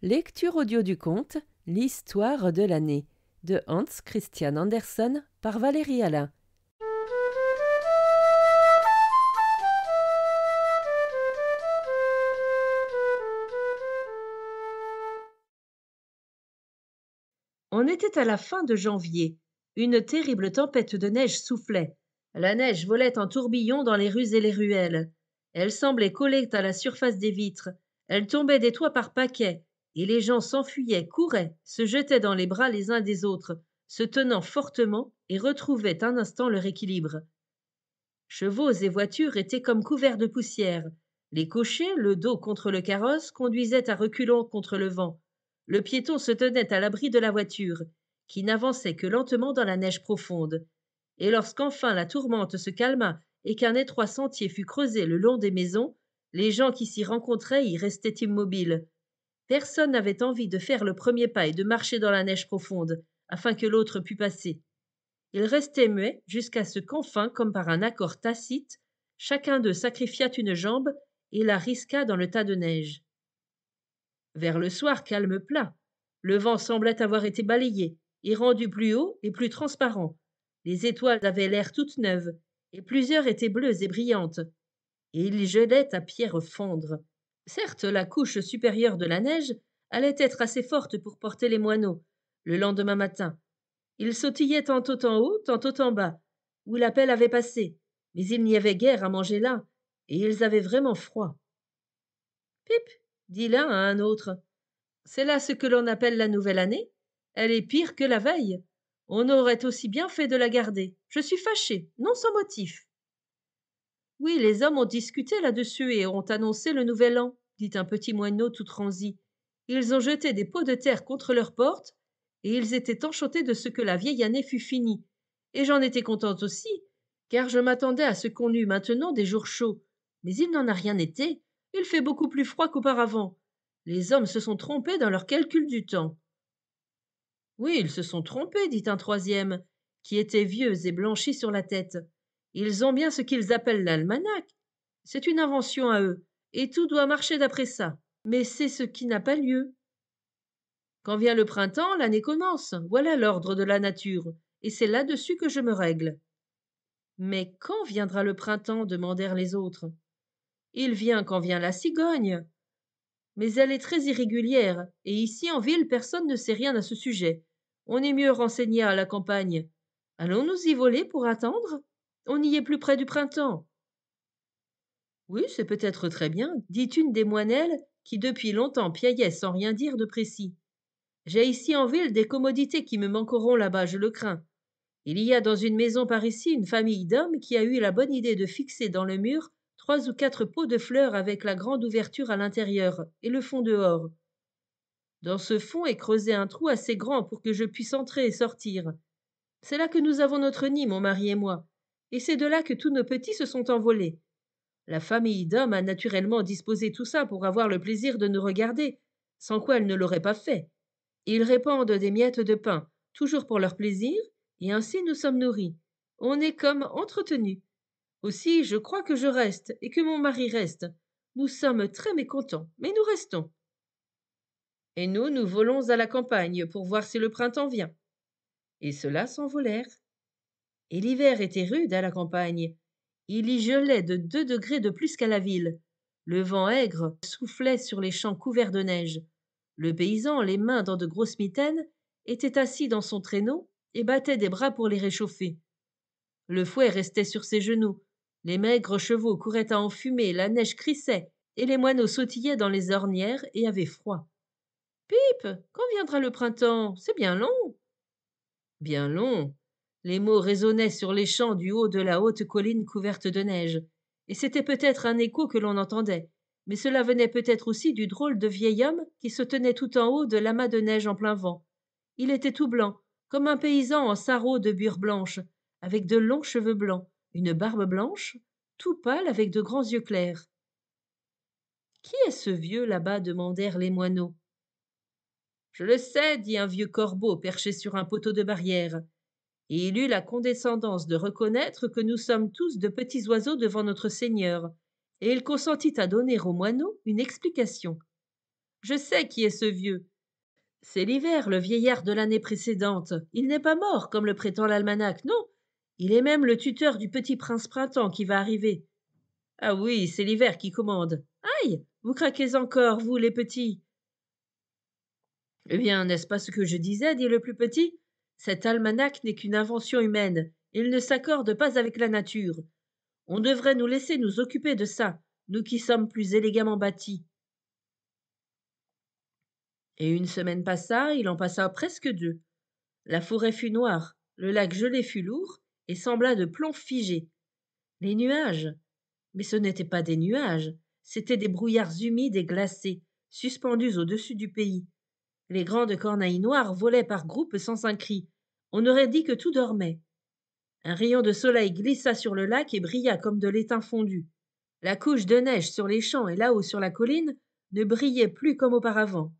Lecture audio du conte L'histoire de l'année de Hans Christian Andersen par Valérie Alain. On était à la fin de janvier. Une terrible tempête de neige soufflait. La neige volait en tourbillon dans les rues et les ruelles. Elle semblait coller à la surface des vitres. Elle tombait des toits par paquets et les gens s'enfuyaient, couraient, se jetaient dans les bras les uns des autres, se tenant fortement et retrouvaient un instant leur équilibre. Chevaux et voitures étaient comme couverts de poussière. Les cochers, le dos contre le carrosse, conduisaient à reculons contre le vent. Le piéton se tenait à l'abri de la voiture, qui n'avançait que lentement dans la neige profonde. Et lorsqu'enfin la tourmente se calma et qu'un étroit sentier fut creusé le long des maisons, les gens qui s'y rencontraient y restaient immobiles, Personne n'avait envie de faire le premier pas et de marcher dans la neige profonde, afin que l'autre pût passer. Ils restaient muets jusqu'à ce qu'enfin, comme par un accord tacite, chacun d'eux sacrifiât une jambe et la risqua dans le tas de neige. Vers le soir, calme plat. Le vent semblait avoir été balayé et rendu plus haut et plus transparent. Les étoiles avaient l'air toutes neuves, et plusieurs étaient bleues et brillantes. Et ils gelaient à pierre fondre. Certes, la couche supérieure de la neige allait être assez forte pour porter les moineaux, le lendemain matin. Ils sautillaient tantôt en haut, tantôt en bas, où la pelle avait passé, mais il n'y avait guère à manger là, et ils avaient vraiment froid. Pip, dit l'un à un autre, c'est là ce que l'on appelle la nouvelle année. Elle est pire que la veille. On aurait aussi bien fait de la garder. Je suis fâché, non sans motif. Oui, les hommes ont discuté là-dessus et ont annoncé le nouvel an, dit un petit moineau tout transi. Ils ont jeté des pots de terre contre leurs portes, et ils étaient enchantés de ce que la vieille année fût finie. Et j'en étais contente aussi, car je m'attendais à ce qu'on eût maintenant des jours chauds. Mais il n'en a rien été. Il fait beaucoup plus froid qu'auparavant. Les hommes se sont trompés dans leur calcul du temps. Oui, ils se sont trompés, dit un troisième, qui était vieux et blanchi sur la tête. Ils ont bien ce qu'ils appellent l'almanach. C'est une invention à eux, et tout doit marcher d'après ça. Mais c'est ce qui n'a pas lieu. Quand vient le printemps, l'année commence. Voilà l'ordre de la nature, et c'est là-dessus que je me règle. Mais quand viendra le printemps demandèrent les autres. Il vient quand vient la cigogne. Mais elle est très irrégulière, et ici en ville personne ne sait rien à ce sujet. On est mieux renseigné à la campagne. Allons-nous y voler pour attendre on n'y est plus près du printemps. Oui, c'est peut-être très bien, dit une des moinelles qui depuis longtemps piaillait sans rien dire de précis. J'ai ici en ville des commodités qui me manqueront là-bas, je le crains. Il y a dans une maison par ici une famille d'hommes qui a eu la bonne idée de fixer dans le mur trois ou quatre pots de fleurs avec la grande ouverture à l'intérieur et le fond dehors. Dans ce fond est creusé un trou assez grand pour que je puisse entrer et sortir. C'est là que nous avons notre nid, mon mari et moi, et c'est de là que tous nos petits se sont envolés. La famille d'hommes a naturellement disposé tout ça pour avoir le plaisir de nous regarder, sans quoi elle ne l'aurait pas fait. Ils répandent des miettes de pain, toujours pour leur plaisir, et ainsi nous sommes nourris. On est comme entretenus. Aussi, je crois que je reste et que mon mari reste. Nous sommes très mécontents, mais nous restons. Et nous, nous volons à la campagne pour voir si le printemps vient. Et ceux-là s'envolèrent et l'hiver était rude à la campagne. Il y gelait de deux degrés de plus qu'à la ville. Le vent aigre soufflait sur les champs couverts de neige. Le paysan, les mains dans de grosses mitaines, était assis dans son traîneau et battait des bras pour les réchauffer. Le fouet restait sur ses genoux. Les maigres chevaux couraient à enfumer, la neige crissait, et les moineaux sautillaient dans les ornières et avaient froid. Pipe, quand viendra le printemps C'est bien long. Bien long, les mots résonnaient sur les champs du haut de la haute colline couverte de neige, et c'était peut-être un écho que l'on entendait, mais cela venait peut-être aussi du drôle de vieil homme qui se tenait tout en haut de l'amas de neige en plein vent. Il était tout blanc, comme un paysan en sarrau de bure blanche, avec de longs cheveux blancs, une barbe blanche, tout pâle avec de grands yeux clairs. Qui est ce vieux là-bas demandèrent les moineaux. Je le sais, dit un vieux corbeau perché sur un poteau de barrière et il eut la condescendance de reconnaître que nous sommes tous de petits oiseaux devant notre Seigneur, et il consentit à donner aux moineaux une explication. Je sais qui est ce vieux. C'est l'hiver, le vieillard de l'année précédente. Il n'est pas mort, comme le prétend l'almanach, non. Il est même le tuteur du petit prince printemps qui va arriver. Ah oui, c'est l'hiver qui commande. Aïe. Vous craquez encore, vous, les petits. Eh bien, n'est ce pas ce que je disais, dit le plus petit? Cet almanach n'est qu'une invention humaine, il ne s'accorde pas avec la nature. On devrait nous laisser nous occuper de ça, nous qui sommes plus élégamment bâtis. Et une semaine passa, il en passa presque deux. La forêt fut noire, le lac gelé fut lourd, et sembla de plomb figé. Les nuages. Mais ce n'étaient pas des nuages, c'étaient des brouillards humides et glacés, suspendus au-dessus du pays, les grandes cornailles noires volaient par groupes sans un cri. On aurait dit que tout dormait. Un rayon de soleil glissa sur le lac et brilla comme de l'étain fondu. La couche de neige sur les champs et là-haut sur la colline ne brillait plus comme auparavant.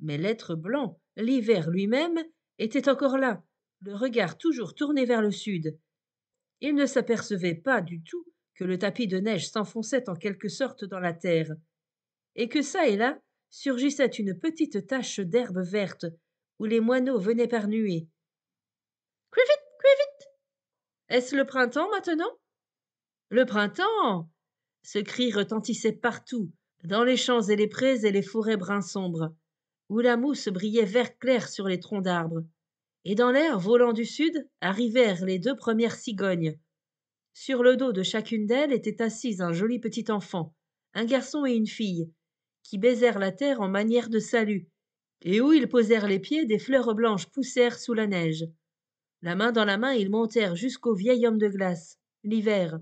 Mais l'être blanc, l'hiver lui-même, était encore là, le regard toujours tourné vers le sud. Il ne s'apercevait pas du tout que le tapis de neige s'enfonçait en quelque sorte dans la terre, et que ça et là surgissait une petite tache d'herbe verte où les moineaux venaient par nuées Crivit, crivit Est-ce le printemps maintenant Le printemps Ce cri retentissait partout, dans les champs et les prés et les forêts brun sombres, où la mousse brillait vert clair sur les troncs d'arbres. Et dans l'air volant du sud arrivèrent les deux premières cigognes. Sur le dos de chacune d'elles était assise un joli petit enfant, un garçon et une fille, qui baisèrent la terre en manière de salut, et où ils posèrent les pieds, des fleurs blanches poussèrent sous la neige. La main dans la main, ils montèrent jusqu'au vieil homme de glace, l'hiver,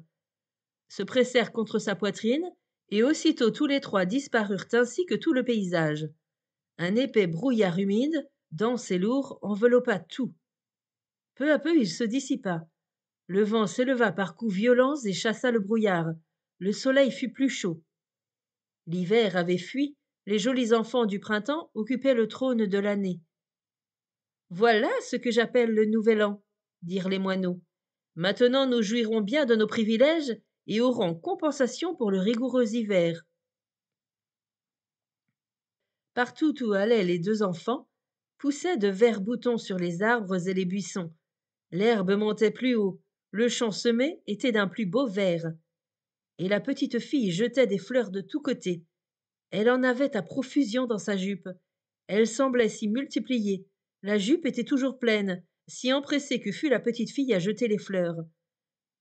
se pressèrent contre sa poitrine, et aussitôt tous les trois disparurent ainsi que tout le paysage. Un épais brouillard humide, dense et lourd, enveloppa tout. Peu à peu il se dissipa. Le vent s'éleva par coups violents et chassa le brouillard. Le soleil fut plus chaud l'hiver avait fui les jolis enfants du printemps occupaient le trône de l'année voilà ce que j'appelle le nouvel an dirent les moineaux maintenant nous jouirons bien de nos privilèges et aurons compensation pour le rigoureux hiver partout où allaient les deux enfants poussaient de verts boutons sur les arbres et les buissons l'herbe montait plus haut le champ semé était d'un plus beau vert et la petite fille jetait des fleurs de tous côtés. Elle en avait à profusion dans sa jupe. Elle semblait s'y multiplier. La jupe était toujours pleine, si empressée que fut la petite fille à jeter les fleurs.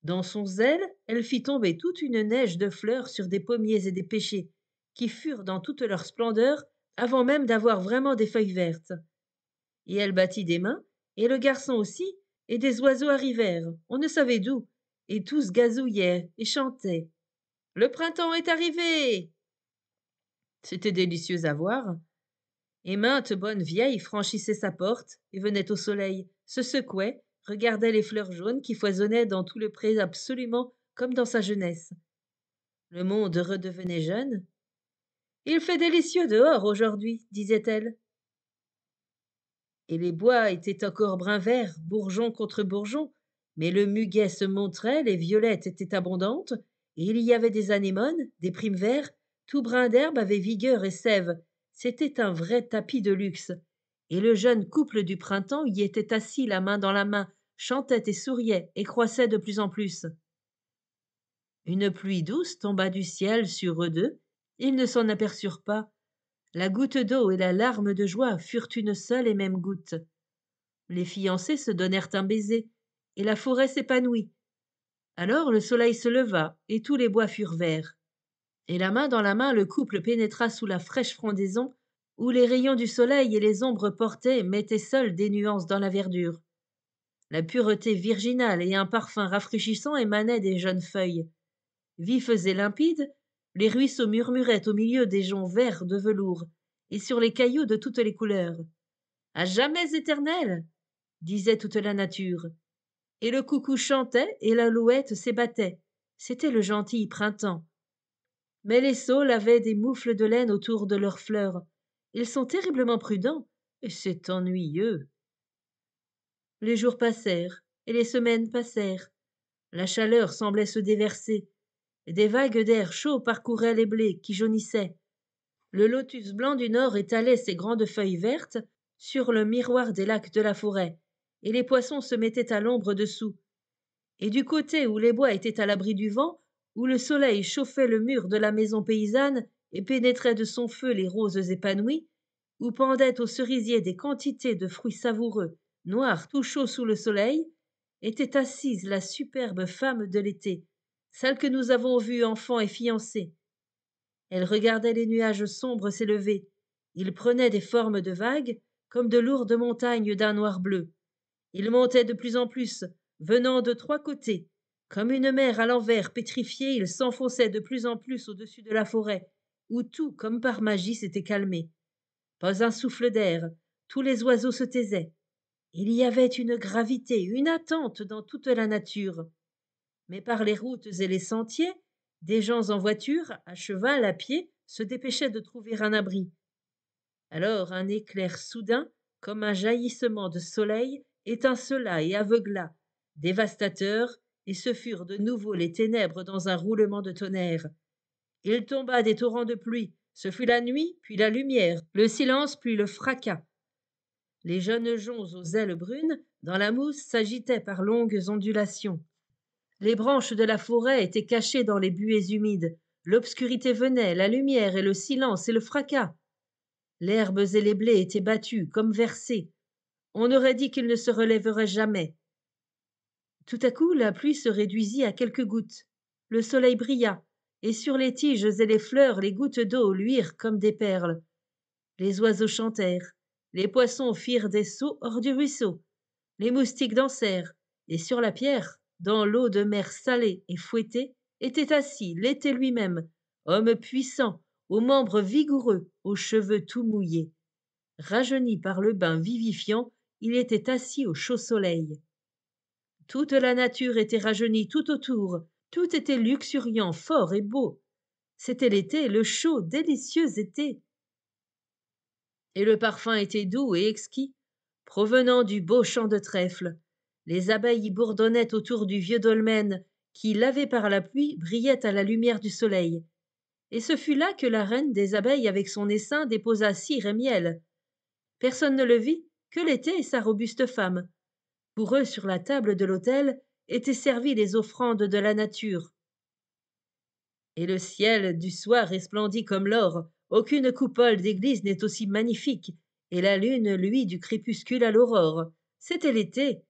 Dans son zèle, elle fit tomber toute une neige de fleurs sur des pommiers et des pêchers, qui furent dans toute leur splendeur avant même d'avoir vraiment des feuilles vertes. Et elle battit des mains, et le garçon aussi, et des oiseaux arrivèrent, on ne savait d'où, et tous gazouillaient et chantaient. Le printemps est arrivé. C'était délicieux à voir. Et mainte bonne vieille franchissait sa porte et venait au soleil, se secouait, regardait les fleurs jaunes qui foisonnaient dans tout le pré absolument comme dans sa jeunesse. Le monde redevenait jeune. Il fait délicieux dehors aujourd'hui, disait-elle. Et les bois étaient encore brun vert, bourgeon contre bourgeon, mais le muguet se montrait, les violettes étaient abondantes, il y avait des anémones des primes verts, tout brin d'herbe avait vigueur et sève c'était un vrai tapis de luxe et le jeune couple du printemps y était assis la main dans la main chantait et souriait et croissait de plus en plus une pluie douce tomba du ciel sur eux deux ils ne s'en aperçurent pas la goutte d'eau et la larme de joie furent une seule et même goutte les fiancés se donnèrent un baiser et la forêt s'épanouit alors le soleil se leva et tous les bois furent verts et la main dans la main le couple pénétra sous la fraîche frondaison où les rayons du soleil et les ombres portées mettaient seuls des nuances dans la verdure la pureté virginale et un parfum rafraîchissant émanaient des jeunes feuilles vifs et limpides les ruisseaux murmuraient au milieu des joncs verts de velours et sur les cailloux de toutes les couleurs à jamais éternel disait toute la nature et le coucou chantait et l'alouette s'ébattait. C'était le gentil printemps. Mais les saules avaient des moufles de laine autour de leurs fleurs. Ils sont terriblement prudents, et c'est ennuyeux. Les jours passèrent, et les semaines passèrent. La chaleur semblait se déverser. des vagues d'air chaud parcouraient les blés qui jaunissaient. Le lotus blanc du nord étalait ses grandes feuilles vertes sur le miroir des lacs de la forêt, et les poissons se mettaient à l'ombre dessous. Et du côté où les bois étaient à l'abri du vent, où le soleil chauffait le mur de la maison paysanne et pénétrait de son feu les roses épanouies, où pendaient aux cerisiers des quantités de fruits savoureux, noirs tout chauds sous le soleil, était assise la superbe femme de l'été, celle que nous avons vue enfant et fiancée. Elle regardait les nuages sombres s'élever. Ils prenaient des formes de vagues, comme de lourdes montagnes d'un noir bleu. Il montait de plus en plus, venant de trois côtés. Comme une mer à l'envers pétrifiée, il s'enfonçait de plus en plus au-dessus de la forêt, où tout, comme par magie, s'était calmé. Pas un souffle d'air, tous les oiseaux se taisaient. Il y avait une gravité, une attente dans toute la nature. Mais par les routes et les sentiers, des gens en voiture, à cheval, à pied, se dépêchaient de trouver un abri. Alors un éclair soudain, comme un jaillissement de soleil, étincela et aveugla dévastateur et ce furent de nouveau les ténèbres dans un roulement de tonnerre il tomba des torrents de pluie ce fut la nuit puis la lumière le silence puis le fracas les jeunes joncs aux ailes brunes dans la mousse s'agitaient par longues ondulations les branches de la forêt étaient cachées dans les buées humides l'obscurité venait la lumière et le silence et le fracas l'herbe et les blés étaient battus comme versés on aurait dit qu'il ne se relèverait jamais. Tout à coup la pluie se réduisit à quelques gouttes. Le soleil brilla, et sur les tiges et les fleurs les gouttes d'eau luirent comme des perles. Les oiseaux chantèrent, les poissons firent des sauts hors du ruisseau, les moustiques dansèrent, et sur la pierre, dans l'eau de mer salée et fouettée, était assis l'été lui-même, homme puissant, aux membres vigoureux, aux cheveux tout mouillés. Rajeuni par le bain vivifiant, il était assis au chaud soleil. Toute la nature était rajeunie tout autour, tout était luxuriant, fort et beau. C'était l'été, le chaud, délicieux été. Et le parfum était doux et exquis, provenant du beau champ de trèfle. Les abeilles bourdonnaient autour du vieux dolmen, qui, lavé par la pluie, brillait à la lumière du soleil. Et ce fut là que la reine des abeilles avec son essaim déposa cire et miel. Personne ne le vit, que l'était sa robuste femme. Pour eux, sur la table de l'autel, étaient servies les offrandes de la nature. Et le ciel du soir resplendit comme l'or, aucune coupole d'église n'est aussi magnifique, et la lune luit du crépuscule à l'aurore. C'était l'été.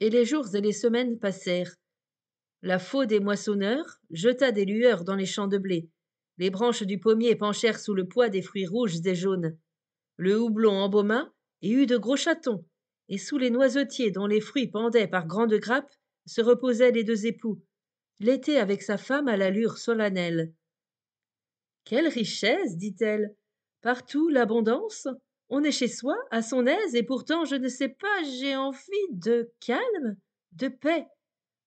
Et les jours et les semaines passèrent. La faux des moissonneurs jeta des lueurs dans les champs de blé. Les branches du pommier penchèrent sous le poids des fruits rouges et jaunes le houblon embauma et eut de gros chatons et sous les noisetiers dont les fruits pendaient par grandes grappes se reposaient les deux époux l'été avec sa femme à l'allure solennelle quelle richesse dit-elle partout l'abondance on est chez soi à son aise et pourtant je ne sais pas j'ai envie de calme de paix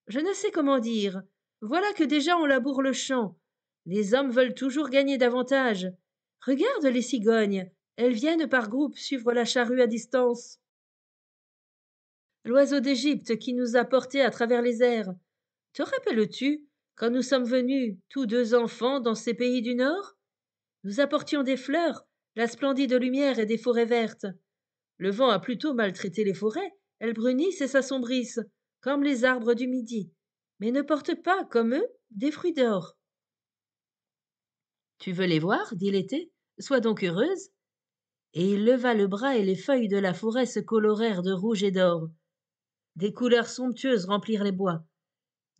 je ne sais comment dire voilà que déjà on laboure le champ les hommes veulent toujours gagner davantage regarde les cigognes elles viennent par groupes suivre la charrue à distance. L'oiseau d'Égypte qui nous a portés à travers les airs. Te rappelles-tu quand nous sommes venus, tous deux enfants, dans ces pays du Nord Nous apportions des fleurs, la splendide lumière et des forêts vertes. Le vent a plutôt maltraité les forêts, elles brunissent et s'assombrissent, comme les arbres du midi, mais ne portent pas, comme eux, des fruits d'or. Tu veux les voir, dit l'été, sois donc heureuse et il leva le bras et les feuilles de la forêt se colorèrent de rouge et d'or. Des couleurs somptueuses remplirent les bois.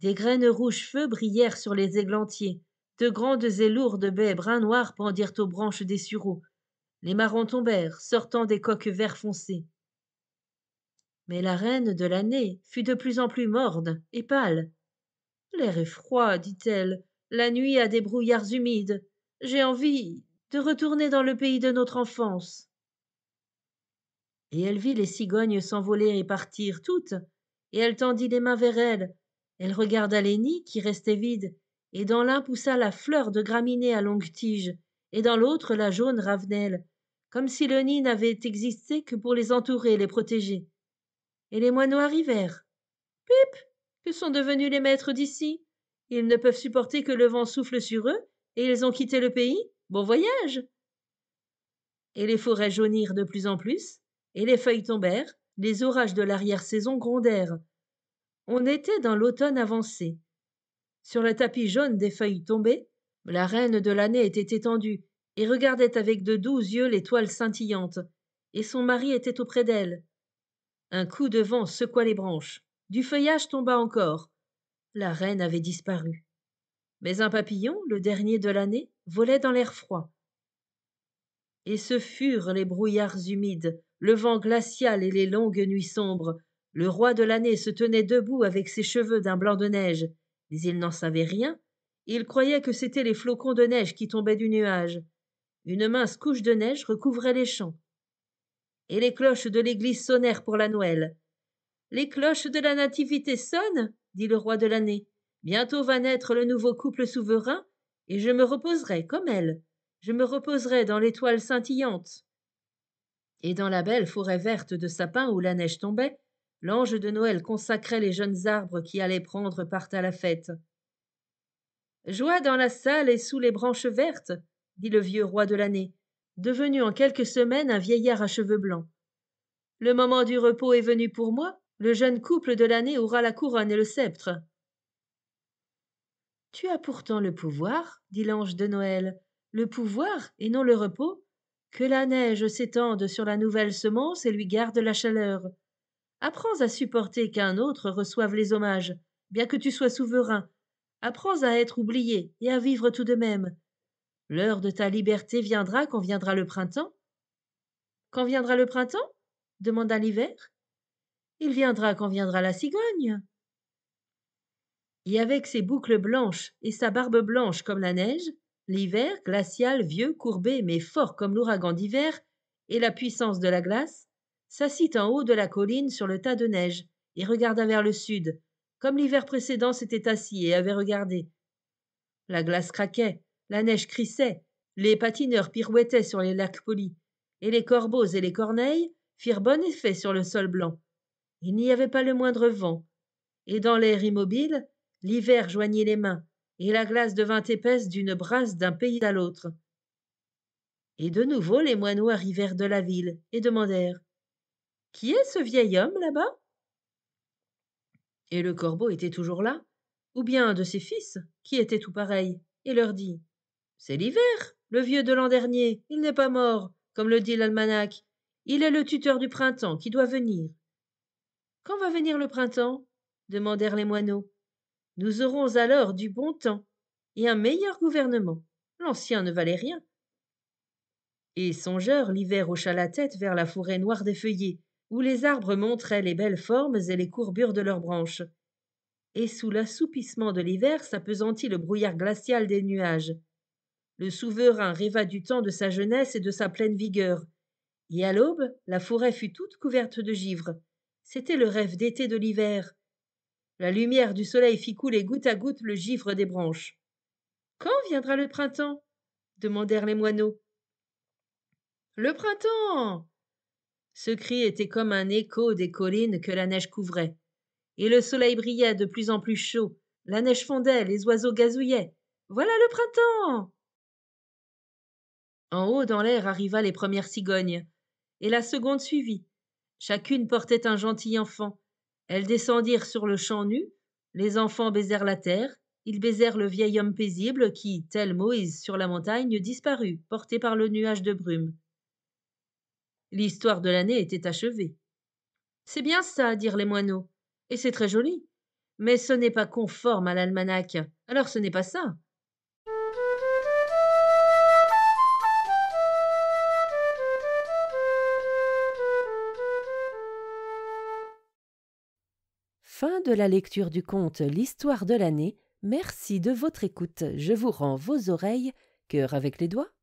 Des graines rouges feu brillèrent sur les églantiers. De grandes et lourdes baies brun noir pendirent aux branches des sureaux. Les marrons tombèrent, sortant des coques vert foncé. Mais la reine de l'année fut de plus en plus morne et pâle. L'air est froid, dit-elle. La nuit a des brouillards humides. J'ai envie de retourner dans le pays de notre enfance et elle vit les cigognes s'envoler et partir toutes, et elle tendit les mains vers elle. Elle regarda les nids qui restaient vides, et dans l'un poussa la fleur de graminée à longue tige, et dans l'autre la jaune ravenelle, comme si le nid n'avait existé que pour les entourer et les protéger. Et les moineaux arrivèrent. Pip Que sont devenus les maîtres d'ici Ils ne peuvent supporter que le vent souffle sur eux, et ils ont quitté le pays. Bon voyage Et les forêts jaunirent de plus en plus, et les feuilles tombèrent, les orages de l'arrière-saison grondèrent. On était dans l'automne avancé. Sur le tapis jaune des feuilles tombées, la reine de l'année était étendue et regardait avec de doux yeux l'étoile scintillante, et son mari était auprès d'elle. Un coup de vent secoua les branches. Du feuillage tomba encore. La reine avait disparu. Mais un papillon, le dernier de l'année, volait dans l'air froid. Et ce furent les brouillards humides, le vent glacial et les longues nuits sombres. Le roi de l'année se tenait debout avec ses cheveux d'un blanc de neige, mais il n'en savait rien. Il croyait que c'étaient les flocons de neige qui tombaient du nuage. Une mince couche de neige recouvrait les champs. Et les cloches de l'église sonnèrent pour la Noël. Les cloches de la Nativité sonnent, dit le roi de l'année. Bientôt va naître le nouveau couple souverain, et je me reposerai comme elle. Je me reposerai dans l'étoile scintillante et dans la belle forêt verte de sapins où la neige tombait, l'ange de Noël consacrait les jeunes arbres qui allaient prendre part à la fête. Joie dans la salle et sous les branches vertes, dit le vieux roi de l'année, devenu en quelques semaines un vieillard à cheveux blancs. Le moment du repos est venu pour moi, le jeune couple de l'année aura la couronne et le sceptre. Tu as pourtant le pouvoir, dit l'ange de Noël, le pouvoir et non le repos, que la neige s'étende sur la nouvelle semence et lui garde la chaleur. Apprends à supporter qu'un autre reçoive les hommages, bien que tu sois souverain. Apprends à être oublié et à vivre tout de même. L'heure de ta liberté viendra quand viendra le printemps. Quand viendra le printemps demanda l'hiver. Il viendra quand viendra la cigogne. Et avec ses boucles blanches et sa barbe blanche comme la neige, L'hiver, glacial, vieux, courbé, mais fort comme l'ouragan d'hiver, et la puissance de la glace, s'assit en haut de la colline sur le tas de neige, et regarda vers le sud, comme l'hiver précédent s'était assis et avait regardé. La glace craquait, la neige crissait, les patineurs pirouettaient sur les lacs polis, et les corbeaux et les corneilles firent bon effet sur le sol blanc. Il n'y avait pas le moindre vent, et dans l'air immobile, l'hiver joignit les mains, et la glace devint épaisse d'une brasse d'un pays à l'autre. Et de nouveau les moineaux arrivèrent de la ville et demandèrent Qui est ce vieil homme là-bas Et le corbeau était toujours là, ou bien un de ses fils, qui était tout pareil, et leur dit C'est l'hiver, le vieux de l'an dernier, il n'est pas mort, comme le dit l'almanach. Il est le tuteur du printemps qui doit venir. Quand va venir le printemps demandèrent les moineaux nous aurons alors du bon temps et un meilleur gouvernement l'ancien ne valait rien et songeur l'hiver hocha la tête vers la forêt noire des feuillés où les arbres montraient les belles formes et les courbures de leurs branches et sous l'assoupissement de l'hiver s'apesantit le brouillard glacial des nuages le souverain rêva du temps de sa jeunesse et de sa pleine vigueur et à l'aube la forêt fut toute couverte de givre c'était le rêve d'été de l'hiver la lumière du soleil fit couler goutte à goutte le givre des branches. Quand viendra le printemps demandèrent les moineaux. Le printemps Ce cri était comme un écho des collines que la neige couvrait. Et le soleil brillait de plus en plus chaud, la neige fondait, les oiseaux gazouillaient. Voilà le printemps En haut dans l'air arriva les premières cigognes, et la seconde suivit. Chacune portait un gentil enfant, elles descendirent sur le champ nu, les enfants baisèrent la terre, ils baisèrent le vieil homme paisible qui, tel Moïse sur la montagne, disparut, porté par le nuage de brume. L'histoire de l'année était achevée. C'est bien ça, dirent les moineaux, et c'est très joli. Mais ce n'est pas conforme à l'almanach, alors ce n'est pas ça. de la lecture du conte L'histoire de l'année. Merci de votre écoute. Je vous rends vos oreilles, cœur avec les doigts,